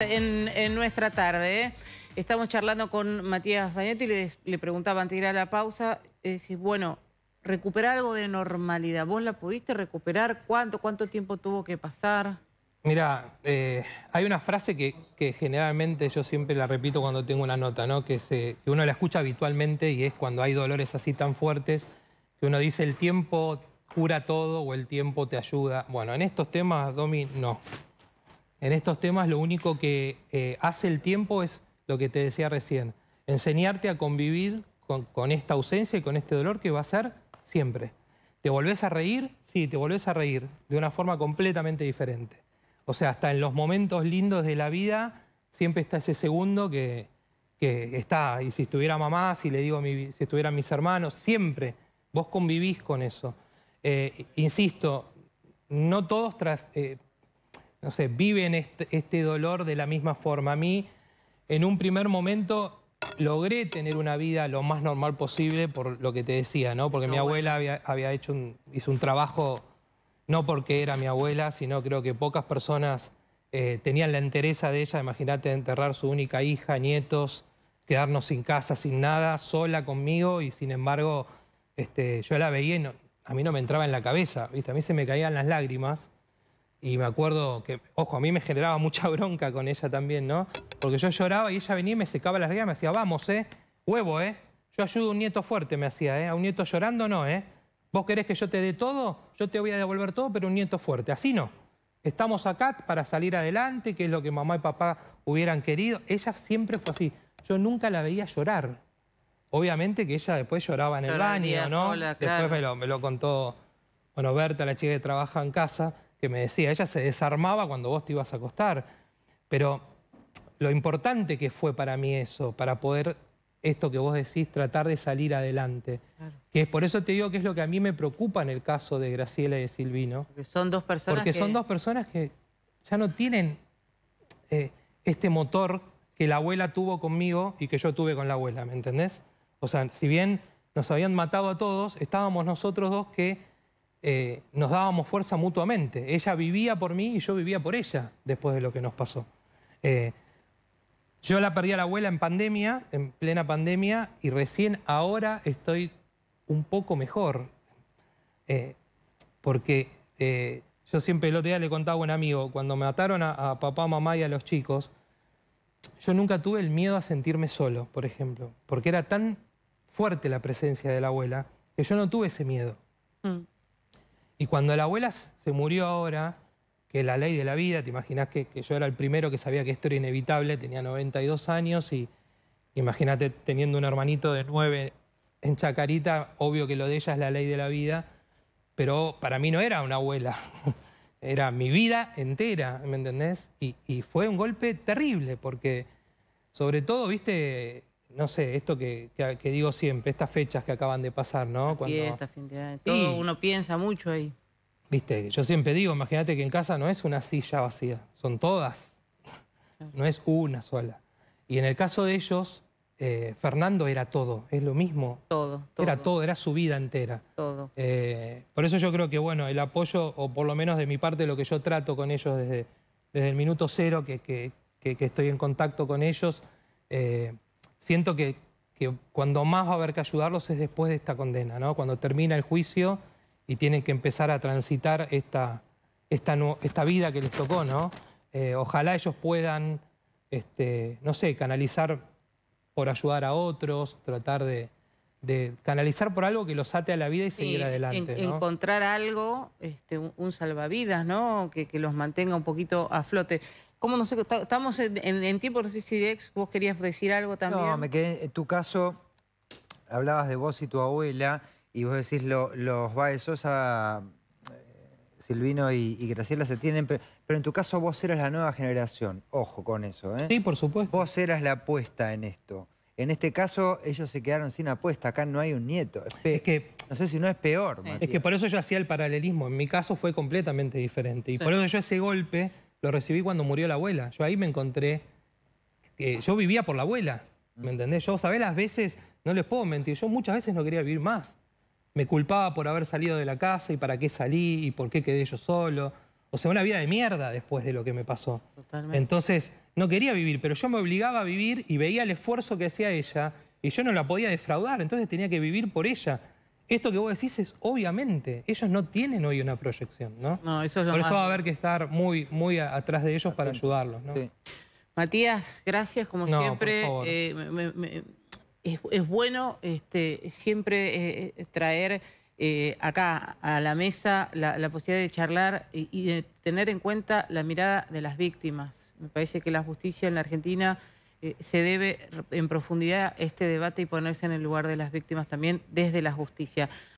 En, nuestra tarde, ¿eh? estamos charlando con Matías zanetti y le, preguntaba antes de ir a la pausa, eh, bueno, recuperar algo de normalidad, ¿vos la pudiste recuperar? ¿Cuánto, cuánto tiempo tuvo que pasar? Mira, eh, hay una frase que, generalmente yo siempre la repito cuando tengo una nota, ¿no? que, se, que uno la escucha habitualmente y es cuando hay dolores así tan fuertes, que uno dice el tiempo cura todo o el tiempo te ayuda. Bueno, en estos temas, Domi, no en estos temas lo único que eh, hace el tiempo es lo que te decía recién, enseñarte a convivir con, esta ausencia y con este dolor que va a ser siempre. ¿Te volvés a reír? Sí, te volvés a reír de una forma completamente diferente. O sea, hasta en los momentos lindos de la vida siempre está ese segundo que, está, y si estuviera mamá, si le digo, si estuvieran mis hermanos, siempre vos convivís con eso. Eh, insisto, no todos tras, eh, no sé, viven este, este, dolor de la misma forma. A mí, en un primer momento, logré tener una vida lo más normal posible por lo que te decía, ¿no? Porque mi abuela había, hecho hizo un trabajo, no porque era mi abuela, sino creo que pocas personas eh, tenían la entereza de ella, imagínate enterrar su única hija, nietos, quedarnos sin casa, sin nada, sola conmigo y sin embargo este, yo la veía a mí no me entraba en la cabeza, ¿viste? a mí se me caían las lágrimas y me acuerdo que, ojo, a mí me generaba mucha bronca con ella también, ¿no? Porque yo lloraba y ella venía y me secaba las lágrimas, me decía, vamos, ¿eh? Huevo, ¿eh? Yo ayudo a un nieto fuerte, me hacía, ¿eh? A un nieto llorando no, ¿eh? Vos querés que yo te dé todo, yo te voy a devolver todo, pero un nieto fuerte. Así no. Estamos acá para salir adelante, que es lo que mamá y papá hubieran querido. Ella siempre fue así. Yo nunca la veía llorar. Obviamente que ella después lloraba en el baño, ¿no? después me, lo, me lo contó, bueno, Berta, la chica que trabaja en casa que me decía, ella se desarmaba cuando vos te ibas a acostar. Pero lo importante que fue para mí eso, para poder esto que vos decís, tratar de salir adelante. Que es por eso te digo que es lo que a mí me preocupa en el caso de Graciela y de Silvino. Porque son dos personas que... son dos personas que ya no tienen eh, este motor que la abuela tuvo conmigo y que yo tuve con la abuela, ¿me entendés? O sea, si bien nos habían matado a todos, estábamos nosotros dos que eh, nos dábamos fuerza mutuamente. Ella vivía por mí y yo vivía por ella después de lo que nos pasó. Eh, yo la perdí a la abuela en pandemia, en plena pandemia, y recién ahora estoy un poco mejor. Eh, porque yo siempre el otro día le contaba a un amigo, cuando me mataron a, papá, mamá y a los chicos, yo nunca tuve el miedo a sentirme solo, por ejemplo, porque era tan fuerte la presencia de la abuela que yo no tuve ese miedo. Mm. Y cuando la abuela se murió ahora, que la ley de la vida, te imaginas que, yo era el primero que sabía que esto era inevitable, tenía 92 años y imagínate teniendo un hermanito de 9 en Chacarita, obvio que lo de ella es la ley de la vida, pero para mí no era una abuela, era mi vida entera, ¿me entendés? Y, y fue un golpe terrible porque sobre todo, viste, no sé, esto que, digo siempre, estas fechas que acaban de pasar, ¿no? Cuando... fin de Todo uno piensa mucho ahí. Viste, yo siempre digo, imagínate que en casa no es una silla vacía, son todas. No es una sola. Y en el caso de ellos, eh, Fernando era todo, es lo mismo. Todo, todo. Era todo, era su vida entera. Todo. Eh, por eso yo creo que, bueno, el apoyo, o por lo menos de mi parte, lo que yo trato con ellos desde, desde el minuto cero que, estoy en contacto con ellos, eh, siento que, cuando más va a haber que ayudarlos es después de esta condena, ¿no? cuando termina el juicio y tienen que empezar a transitar esta, esta, esta vida que les tocó. ¿no? Eh, ojalá ellos puedan, este, no sé, canalizar por ayudar a otros, tratar de, canalizar por algo que los ate a la vida y seguir adelante. Encontrar algo, este, un, salvavidas, ¿no? Que, que los mantenga un poquito a flote. ¿Cómo no sé? Estamos en, tiempo, no sé si vos querías decir algo también. No, me quedé, en tu caso, hablabas de vos y tu abuela, y vos decís lo, los Baez Sosa, eh, Silvino y, Graciela se tienen, pero, en tu caso vos eras la nueva generación, ojo con eso. ¿eh? Sí, por supuesto. Vos eras la apuesta en esto. En este caso, ellos se quedaron sin apuesta. Acá no hay un nieto. Es, que no sé si no es peor. Es que por eso yo hacía el paralelismo. En mi caso fue completamente diferente. Y por eso yo ese golpe lo recibí cuando murió la abuela. Yo ahí me encontré, eh, yo vivía por la abuela, ¿me entendés? Yo, ¿sabés las veces? No les puedo mentir, yo muchas veces no quería vivir más. Me culpaba por haber salido de la casa y para qué salí y por qué quedé yo solo. O sea, una vida de mierda después de lo que me pasó. Totalmente. Entonces, no quería vivir, pero yo me obligaba a vivir y veía el esfuerzo que hacía ella y yo no la podía defraudar, entonces tenía que vivir por ella. Esto que vos decís es, obviamente, ellos no tienen hoy una proyección, ¿no? No, eso Por eso va a haber que estar muy, muy atrás de ellos para ayudarlos, ¿no? Matías, gracias, como siempre. Eh, es, bueno este, siempre eh, eh, traer acá a la mesa la, posibilidad de charlar y, y de tener en cuenta la mirada de las víctimas. Me parece que la justicia en la Argentina eh, se debe en profundidad este debate y ponerse en el lugar de las víctimas también desde la justicia.